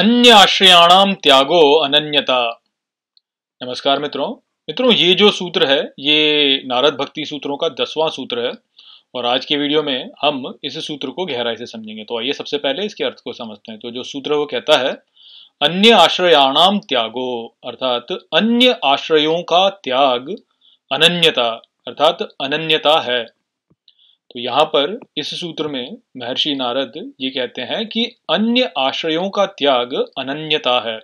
अन्य आश्रयाणाम त्यागो अनन्यता नमस्कार मित्रों मित्रों ये जो सूत्र है ये नारद भक्ति सूत्रों का दसवां सूत्र है और आज के वीडियो में हम इस सूत्र को गहराई से समझेंगे तो आइए सबसे पहले इसके अर्थ को समझते हैं तो जो सूत्र वो कहता है अन्य आश्रयाणाम त्यागो अर्थात अन्य आश्रयों का त्याग अनन्यता अर्थात अनन्यता है तो यहाँ पर इस सूत्र में महर्षि नारद ये कहते हैं कि अन्य आश्रयों का त्याग अनन्यता है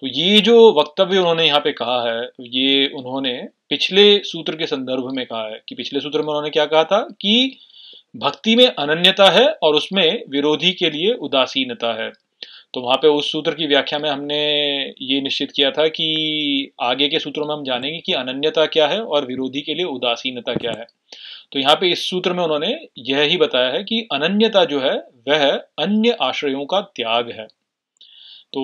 तो ये जो वक्तव्य उन्होंने यहाँ पे कहा है ये उन्होंने पिछले सूत्र के संदर्भ में कहा है कि पिछले सूत्र में उन्होंने क्या कहा था कि भक्ति में अनन्यता है और उसमें विरोधी के लिए उदासीनता है तो वहाँ पे उस सूत्र की व्याख्या में हमने ये निश्चित किया था कि आगे के सूत्रों में हम जानेंगे कि अनन्यता क्या है और विरोधी के लिए उदासीनता क्या है तो यहाँ पे इस सूत्र में उन्होंने यह ही बताया है कि अनन्यता जो है वह अन्य आश्रयों का त्याग है तो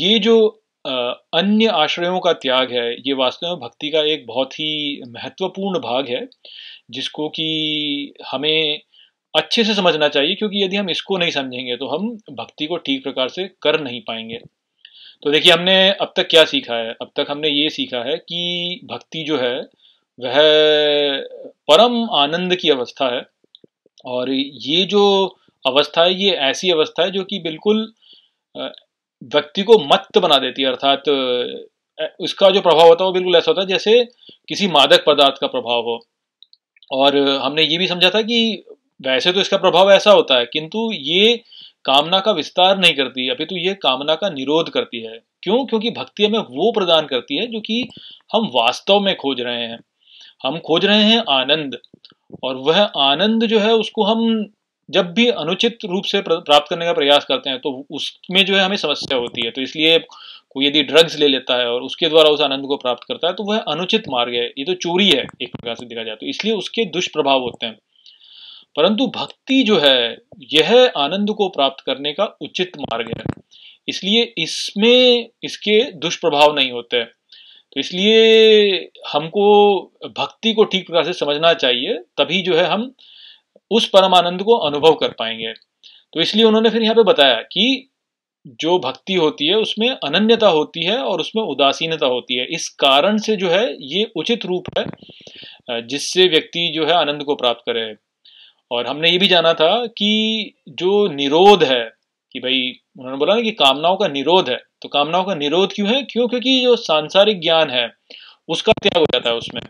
ये जो अन्य आश्रयों का त्याग है ये वास्तव में भक्ति का एक बहुत ही महत्वपूर्ण भाग है जिसको कि हमें अच्छे से समझना चाहिए क्योंकि यदि हम इसको नहीं समझेंगे तो हम भक्ति को ठीक प्रकार से कर नहीं पाएंगे तो देखिए हमने अब तक क्या सीखा है अब तक हमने ये सीखा है कि भक्ति जो है वह परम आनंद की अवस्था है और ये जो अवस्था है ये ऐसी अवस्था है जो कि बिल्कुल व्यक्ति को मत्त बना देती है अर्थात उसका जो प्रभाव होता है वो बिल्कुल ऐसा होता है जैसे किसी मादक पदार्थ का प्रभाव हो और हमने ये भी समझा था कि वैसे तो इसका प्रभाव ऐसा होता है किंतु ये कामना का विस्तार नहीं करती अभी तो ये कामना का निरोध करती है क्यों क्योंकि भक्ति हमें वो प्रदान करती है जो कि हम वास्तव में खोज रहे हैं हम खोज रहे हैं आनंद और वह आनंद जो है उसको हम जब भी अनुचित रूप से प्राप्त करने का प्रयास करते हैं तो उसमें जो है हमें समस्या होती है तो इसलिए कोई यदि ड्रग्स ले लेता है और उसके द्वारा उस आनंद को प्राप्त करता है तो वह अनुचित मार्ग है ये तो चोरी है एक प्रकार से देखा जाए तो इसलिए उसके दुष्प्रभाव होते हैं परंतु भक्ति जो है यह आनंद को प्राप्त करने का उचित मार्ग है इसलिए इसमें इसके दुष्प्रभाव नहीं होते तो इसलिए हमको भक्ति को ठीक प्रकार से समझना चाहिए तभी जो है हम उस परमानंद को अनुभव कर पाएंगे तो इसलिए उन्होंने फिर यहाँ पे बताया कि जो भक्ति होती है उसमें अनन्यता होती है और उसमें उदासीनता होती है इस कारण से जो है ये उचित रूप है जिससे व्यक्ति जो है आनंद को प्राप्त करे और हमने ये भी जाना था कि जो निरोध है कि भाई उन्होंने बोला ना कि कामनाओं का निरोध है तो कामनाओं का निरोध क्यों है क्यों क्योंकि जो सांसारिक ज्ञान है उसका त्याग हो जाता है उसमें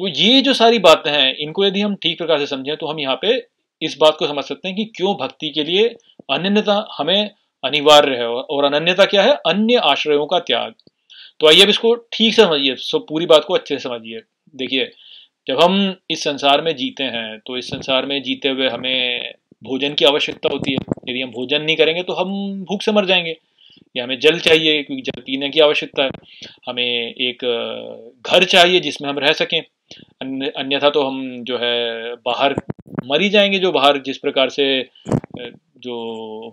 तो ये जो सारी बातें हैं इनको यदि हम ठीक प्रकार से समझें तो हम यहाँ पे इस बात को समझ सकते हैं कि क्यों भक्ति के लिए अनन्यता हमें अनिवार्य है और अनन्यता क्या है अन्य आश्रयों का त्याग तो आइए अब इसको ठीक से समझिए सो पूरी बात को अच्छे से समझिए देखिए जब हम इस संसार में जीते हैं तो इस संसार में जीते हुए हमें भोजन की आवश्यकता होती है यदि हम भोजन नहीं करेंगे तो हम भूख से मर जाएंगे या हमें जल चाहिए क्योंकि जल पीने की आवश्यकता है हमें एक घर चाहिए जिसमें हम रह सकें अन्यथा तो हम जो है बाहर मर ही जाएंगे जो बाहर जिस प्रकार से जो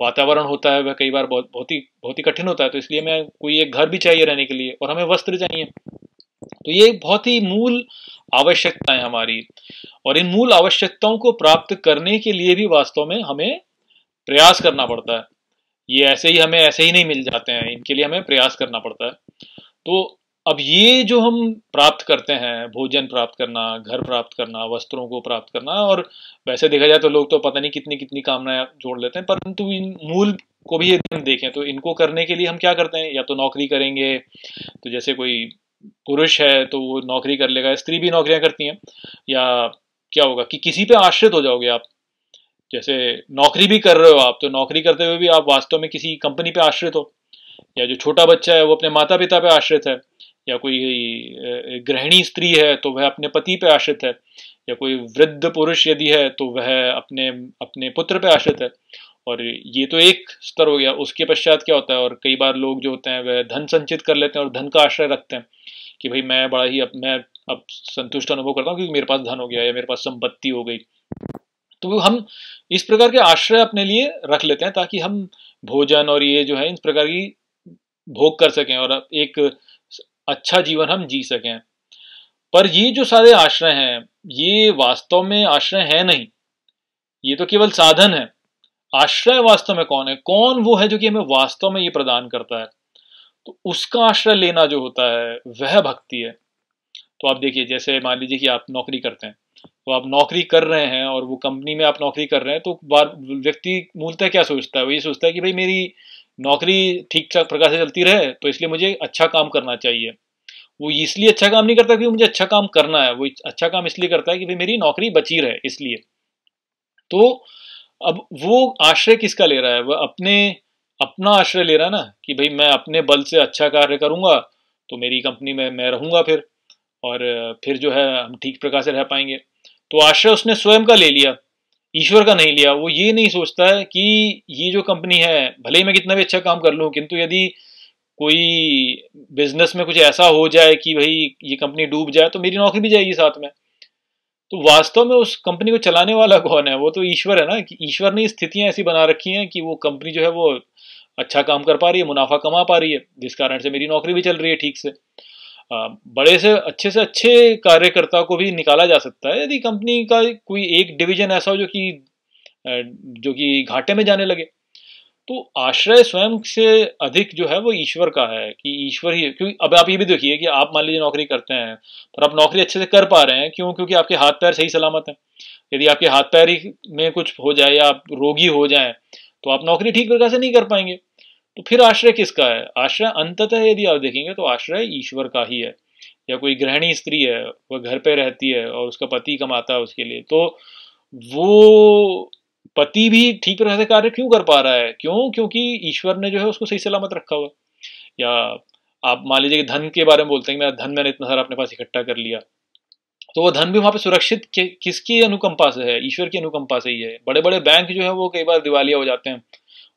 वातावरण होता है वह कई बार बहुत बहुत ही बहुत ही कठिन होता है तो इसलिए हमें कोई एक घर भी चाहिए रहने के लिए और हमें वस्त्र चाहिए तो ये बहुत ही मूल आवश्यकताएं हमारी और इन मूल आवश्यकताओं को प्राप्त करने के लिए भी वास्तव में हमें प्रयास करना पड़ता है ये ऐसे ही हमें ऐसे ही नहीं मिल जाते हैं इनके लिए हमें प्रयास करना पड़ता है तो अब ये जो हम प्राप्त करते हैं भोजन प्राप्त करना घर प्राप्त करना वस्त्रों को प्राप्त करना और वैसे देखा जाए तो लोग तो पता नहीं कितनी कितनी कामनाएं जोड़ लेते हैं परंतु इन मूल को भी यदि हम देखें तो इनको करने के लिए हम क्या करते हैं या तो नौकरी करेंगे तो जैसे कोई पुरुष है तो वो नौकरी कर लेगा स्त्री भी नौकरियां करती हैं या क्या होगा कि किसी पे आश्रित हो जाओगे आप जैसे नौकरी भी कर रहे हो आप तो नौकरी करते हुए भी आप वास्तव में किसी कंपनी पे आश्रित हो या जो छोटा बच्चा है वो अपने माता पिता पे आश्रित है या कोई गृहिणी स्त्री है तो वह अपने पति पे आश्रित है या कोई वृद्ध पुरुष यदि है तो वह अपने अपने पुत्र पे आश्रित है और ये तो एक स्तर हो गया उसके पश्चात क्या होता है और कई बार लोग जो होते हैं वह धन संचित कर लेते हैं और धन का आश्रय रखते हैं कि भाई मैं बड़ा ही अब मैं अब संतुष्ट अनुभव करता हूँ क्योंकि मेरे पास धन हो गया या मेरे पास संपत्ति हो गई तो हम इस प्रकार के आश्रय अपने लिए रख लेते हैं ताकि हम भोजन और ये जो है इस प्रकार की भोग कर सकें और एक अच्छा जीवन हम जी सकें पर ये जो सारे आश्रय हैं ये वास्तव में आश्रय है नहीं ये तो केवल साधन है आश्रय वास्तव में कौन है कौन वो है जो कि हमें वास्तव में ये प्रदान करता है तो उसका आश्रय लेना जो होता है वह भक्ति है तो आप देखिए जैसे मान लीजिए कि आप नौकरी करते हैं तो आप नौकरी कर रहे हैं और वो कंपनी में आप नौकरी कर रहे हैं तो बार व्यक्ति मूलतः क्या सोचता है वो ये सोचता है कि भाई मेरी नौकरी ठीक ठाक प्रकार से चलती रहे तो इसलिए मुझे अच्छा काम करना चाहिए वो इसलिए अच्छा काम नहीं करता क्योंकि मुझे अच्छा काम करना है वो अच्छा काम इसलिए करता है कि भाई मेरी नौकरी बची रहे इसलिए तो अब वो आश्रय किसका ले रहा है वह अपने अपना आश्रय ले रहा है ना कि भाई मैं अपने बल से अच्छा कार्य करूंगा तो मेरी कंपनी में मैं रहूंगा फिर और फिर जो है हम ठीक प्रकार से रह पाएंगे तो आश्रय उसने स्वयं का ले लिया ईश्वर का नहीं लिया वो ये नहीं सोचता है कि ये जो कंपनी है भले ही मैं कितना भी अच्छा काम कर लूँ किंतु यदि कोई बिजनेस में कुछ ऐसा हो जाए कि भाई ये कंपनी डूब जाए तो मेरी नौकरी भी जाएगी साथ में तो वास्तव में उस कंपनी को चलाने वाला कौन है वो तो ईश्वर है ना कि ईश्वर ने स्थितियां ऐसी बना रखी हैं कि वो कंपनी जो है वो अच्छा काम कर पा रही है मुनाफा कमा पा रही है जिस कारण से मेरी नौकरी भी चल रही है ठीक से बड़े से अच्छे से अच्छे कार्यकर्ता को भी निकाला जा सकता है यदि कंपनी का कोई एक डिवीजन ऐसा हो जो कि जो कि घाटे में जाने लगे तो आश्रय स्वयं से अधिक जो है वो ईश्वर का है कि ईश्वर ही क्योंकि अब आप ये भी देखिए कि आप मान लीजिए नौकरी करते हैं पर आप नौकरी अच्छे से कर पा रहे हैं क्यों क्योंकि आपके हाथ पैर सही सलामत हैं यदि आपके हाथ पैर ही में कुछ हो जाए या आप रोगी हो जाएं तो आप नौकरी ठीक प्रकार से नहीं कर पाएंगे तो फिर आश्रय किसका है आश्रय अंततः यदि आप देखेंगे तो आश्रय ईश्वर का ही है या कोई गृहिणी स्त्री है वह घर पर रहती है और उसका पति कमाता है उसके लिए तो वो पति भी ठीक तरह से कार्य क्यों कर पा रहा है क्यों क्योंकि ईश्वर ने जो है उसको सही सलामत रखा हुआ या आप मान लीजिए कि धन के बारे में बोलते हैं मेरा धन मैंने इतना सारा अपने पास इकट्ठा कर लिया तो वो धन भी वहाँ पे सुरक्षित किसकी अनुकंपा से है ईश्वर की अनुकंपा से ही है बड़े बड़े बैंक जो है वो कई बार दिवालिया हो जाते हैं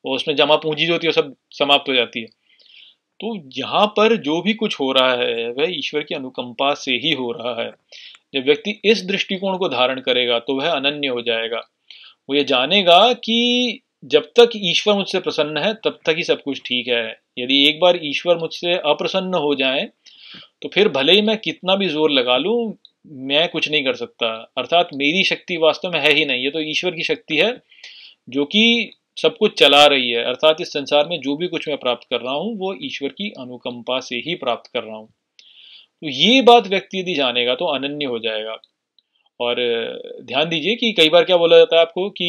और उसमें जमा पूंजी जो होती है सब समाप्त हो जाती है तो यहाँ पर जो भी कुछ हो रहा है वह ईश्वर की अनुकंपा से ही हो रहा है जब व्यक्ति इस दृष्टिकोण को धारण करेगा तो वह अनन्य हो जाएगा वो ये जानेगा कि जब तक ईश्वर मुझसे प्रसन्न है तब तक ही सब कुछ ठीक है यदि एक बार ईश्वर मुझसे अप्रसन्न हो जाए तो फिर भले ही मैं कितना भी जोर लगा लूँ मैं कुछ नहीं कर सकता अर्थात मेरी शक्ति वास्तव में है ही नहीं ये तो ईश्वर की शक्ति है जो कि सब कुछ चला रही है अर्थात इस संसार में जो भी कुछ मैं प्राप्त कर रहा हूँ वो ईश्वर की अनुकंपा से ही प्राप्त कर रहा हूँ तो ये बात व्यक्ति यदि जानेगा तो अनन्य हो जाएगा और ध्यान दीजिए कि कई बार क्या बोला जाता है आपको कि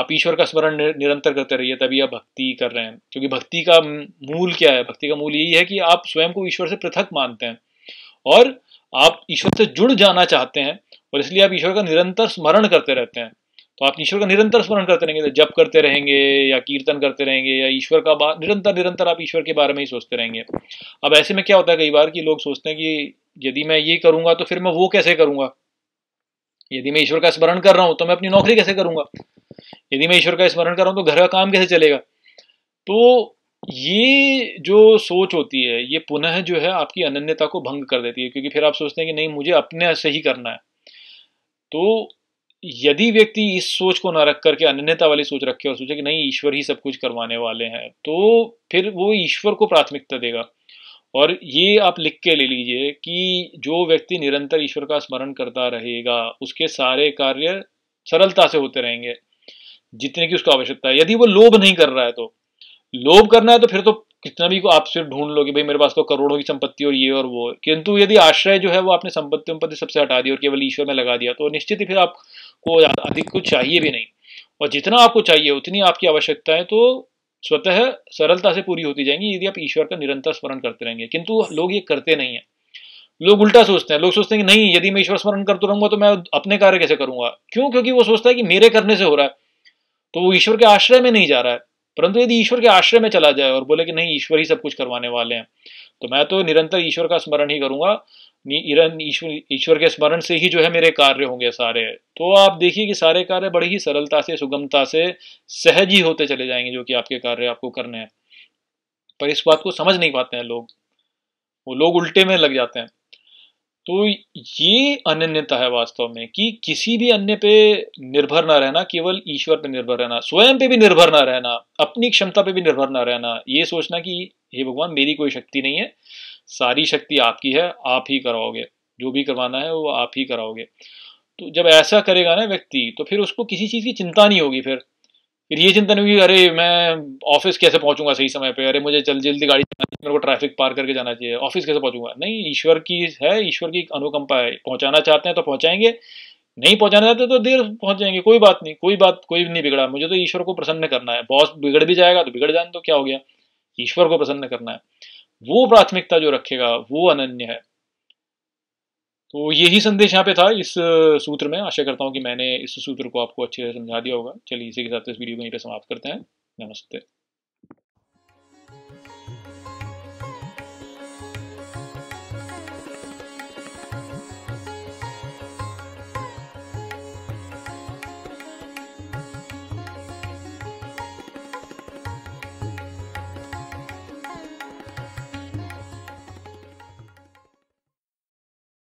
आप ईश्वर का स्मरण निरंतर करते रहिए तभी आप भक्ति कर रहे हैं क्योंकि भक्ति का मूल क्या है भक्ति का मूल यही है कि आप स्वयं को ईश्वर से पृथक मानते हैं और आप ईश्वर से जुड़ जाना चाहते हैं और इसलिए आप ईश्वर का निरंतर स्मरण करते रहते हैं तो आप ईश्वर का निरंतर स्मरण करते रहेंगे तो जप करते रहेंगे या कीर्तन करते रहेंगे या ईश्वर का निरंतर निरंतर आप ईश्वर के बारे में ही सोचते रहेंगे अब ऐसे में क्या होता है कई बार कि लोग सोचते हैं कि यदि मैं ये करूँगा तो फिर मैं वो कैसे करूँगा यदि मैं ईश्वर का स्मरण कर रहा हूँ तो मैं अपनी नौकरी कैसे करूंगा यदि मैं ईश्वर का स्मरण कर रहा हूँ तो घर का काम कैसे चलेगा तो ये जो सोच होती है ये पुनः जो है आपकी अनन्यता को भंग कर देती है क्योंकि फिर आप सोचते हैं कि नहीं मुझे अपने से ही करना है तो यदि व्यक्ति इस सोच को ना रख करके अनन्यता वाली सोच रखे और सोचे कि नहीं ईश्वर ही सब कुछ करवाने वाले हैं तो फिर वो ईश्वर को प्राथमिकता देगा और ये आप लिख के ले लीजिए कि जो व्यक्ति निरंतर ईश्वर का स्मरण करता रहेगा उसके सारे कार्य सरलता से होते रहेंगे जितने की उसको आवश्यकता है यदि वो लोभ नहीं कर रहा है तो लोभ करना है तो फिर तो कितना भी आप सिर्फ ढूंढ लो कि भाई मेरे पास तो करोड़ों की संपत्ति और ये और वो किंतु यदि आश्रय जो है वो आपने संपत्ति उम्पत्ति सबसे हटा दी और केवल ईश्वर में लगा दिया तो निश्चित ही फिर आपको अधिक कुछ चाहिए भी नहीं और जितना आपको चाहिए उतनी आपकी आवश्यकता है तो स्वतः सरलता से पूरी होती जाएंगी यदि आप ईश्वर का निरंतर स्मरण करते रहेंगे किंतु लोग ये करते नहीं है लोग उल्टा सोचते हैं लोग सोचते हैं कि नहीं यदि मैं ईश्वर स्मरण करता रहूंगा तो मैं अपने कार्य कैसे करूंगा क्यों क्योंकि वो सोचता है कि मेरे करने से हो रहा है तो वो ईश्वर के आश्रय में नहीं जा रहा है परंतु यदि ईश्वर के आश्रय में चला जाए और बोले कि नहीं ईश्वर ही सब कुछ करवाने वाले हैं तो मैं तो निरंतर ईश्वर का स्मरण ही करूंगा निरन ईश्वर ईश्वर के स्मरण से ही जो है मेरे कार्य होंगे सारे तो आप देखिए कि सारे कार्य बड़ी ही सरलता से सुगमता से सहज ही होते चले जाएंगे जो कि आपके कार्य आपको करने हैं पर इस बात को समझ नहीं पाते हैं लोग वो लोग उल्टे में लग जाते हैं तो ये अनन्यता है वास्तव में कि किसी भी अन्य पे निर्भर ना रहना केवल ईश्वर पे निर्भर रहना स्वयं पे भी निर्भर ना रहना अपनी क्षमता पे भी निर्भर ना रहना ये सोचना कि हे भगवान मेरी कोई शक्ति नहीं है सारी शक्ति आपकी है आप ही कराओगे जो भी करवाना है वो आप ही कराओगे तो जब ऐसा करेगा ना व्यक्ति तो फिर उसको किसी चीज़ की चिंता नहीं होगी फिर फिर ये चिंता नहीं होगी अरे मैं ऑफिस कैसे पहुंचूंगा सही समय पे अरे मुझे जल्दी जल्दी गाड़ी मेरे को ट्रैफिक पार करके जाना चाहिए ऑफिस कैसे पहुंचूंगा नहीं ईश्वर की है ईश्वर की अनुकंपा है पहुंचाना चाहते हैं तो पहुंचाएंगे नहीं पहुंचाना चाहते तो देर पहुंच जाएंगे कोई बात नहीं कोई बात कोई नहीं बिगड़ा मुझे तो ईश्वर को प्रसन्न करना है बॉस बिगड़ भी जाएगा तो बिगड़ जाए तो क्या हो गया ईश्वर को प्रसन्न करना है वो प्राथमिकता जो रखेगा वो अनन्य है तो यही संदेश यहाँ पे था इस सूत्र में आशा करता हूँ कि मैंने इस सूत्र को आपको अच्छे से समझा दिया होगा चलिए इसी के साथ इस वीडियो को यहीं पर समाप्त करते हैं नमस्ते